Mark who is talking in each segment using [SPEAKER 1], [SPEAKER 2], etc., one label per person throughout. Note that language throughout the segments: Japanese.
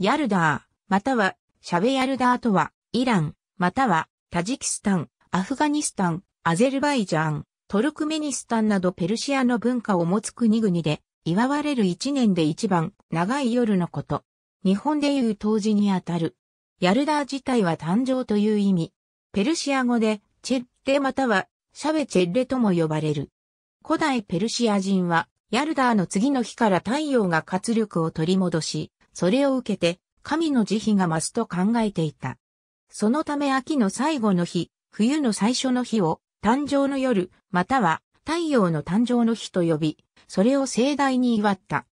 [SPEAKER 1] ヤル
[SPEAKER 2] ダー、または、シャベヤルダーとは、イラン、または、タジキスタン、アフガニスタン、アゼルバイジャン、トルクメニスタンなどペルシアの文化を持つ国々で、祝われる一年で一番長い夜のこと。日本でいう冬至にあたる。ヤルダー自体は誕生という意味。ペルシア語で、チェッレまたは、シャベチェッレとも呼ばれる。古代ペルシア人は、ヤルダーの次の日から太陽が活力を取り戻し、それを受けて、神の慈悲が増すと考えていた。そのため秋の最後の日、冬の最初の日を、誕生の夜、または太陽の誕生の日と呼び、それを盛大に祝った。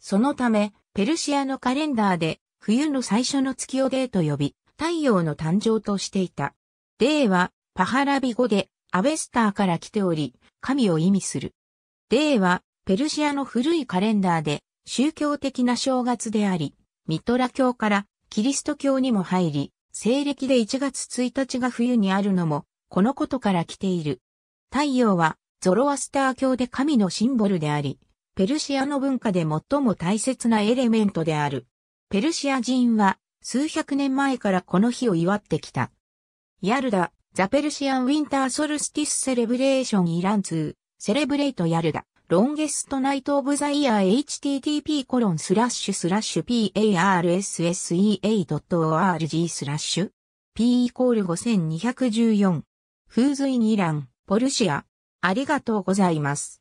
[SPEAKER 2] そのため、ペルシアのカレンダーで、冬の最初の月をデーと呼び、太陽の誕生としていた。デーは、パハラビ語で、アベスターから来ており、神を意味する。デーは、ペルシアの古いカレンダーで、宗教的な正月であり、ミトラ教からキリスト教にも入り、西暦で1月1日が冬にあるのも、このことから来ている。太陽は、ゾロアスター教で神のシンボルであり、ペルシアの文化で最も大切なエレメントである。ペルシア人は、数百年前からこの日を祝ってきた。ヤルダ、ザペルシアンウィンターソルスティスセレブレーションイラン2、セレブレイトヤルダ。ロンゲストナイトオブザイヤー http コロンスラッシュスラッシュ parsea.org s スラッシュ p イコール5214風随にイラン、ポルシア。ありがとうございます。